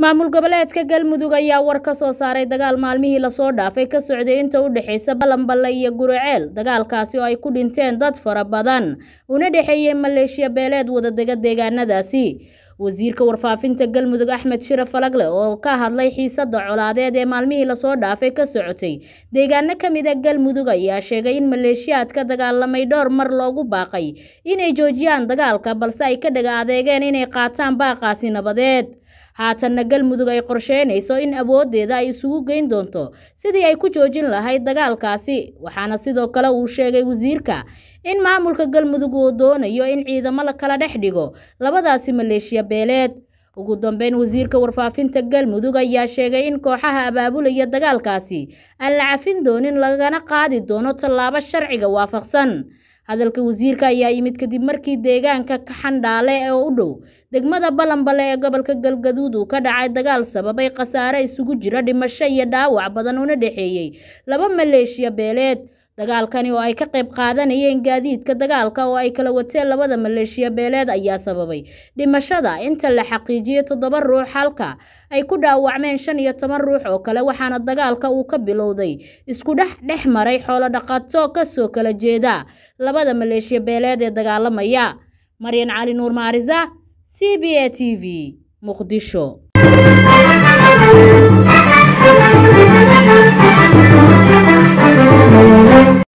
maamul goboleedka galmudug ayaa war ka soo saaray dagaal maalmihii lasoo dhaafay ka socday inta u dhexaysa balanballe iyo guriceel dagaalkaasi oo ay ku dhinteen dad fara badan una dhexeeyey maleeshiya beeleed wadadega deegaanadaasi wasiirka warfaafinta galmudug axmed shire falagle oo ka hadlay xiisada colaadeed ee maalmihii lasoo dhaafay ka socotay deegaano ka mid a ah galmudug ayaa sheegay in maleeshiyaadka dagaalamay dhowr mar loogu baaqay inay joojiyaan dagaalka balse ay ka dhaga adeegeen inay qaataan baaqaasi nabadeed haatanna galmudug ay qorsheynayso in awooddeeda ay isugu geyn doonto sidii ay ku joojin lahayd dagaalkaasi waxaana sidoo kale uu sheegay wasiirka in maamulka galmudug uu doonayo in ciidamo la kala dhex dhigo labadaasi maleeshiya beeleed ugu dambeyn wasiirka warfaafinta galmudug ayaa sheegay in kooxaha abaabulaya dagaalkaasi aan la cafin doonin lagana qaadi doono tallaabo sharciga waafaqsan hadalka wasiirka ayaa yimid kadib markii deegaanka kaxandhaale ee u dhow degmada balanbale ee gobolka galgaduud uu ka dhacay dagaal sababay khasaare isugu jira dhimasho iyo dhaawac badan una dhexeeyey laba maleeshiya beeleed Dagaalkani oo ay ka qayb qaadanayeen gaadiidka dagaalka oo ay kala wateen labada maleeshiya beeleed ayaa sababay dhimashada. Inta la xaqiijiyay toddoba ruux halka ay ku dhaawacmeen shan iyo toban ruux oo kale waxaana dagaalka uu ka bilowday isku dhex dhex maray xoolo dhaqato ka kala jeeda labada maleeshiya beeleed ee dagaalamaya. Maryan Cali Nuur maariza c a t v Muqdisho.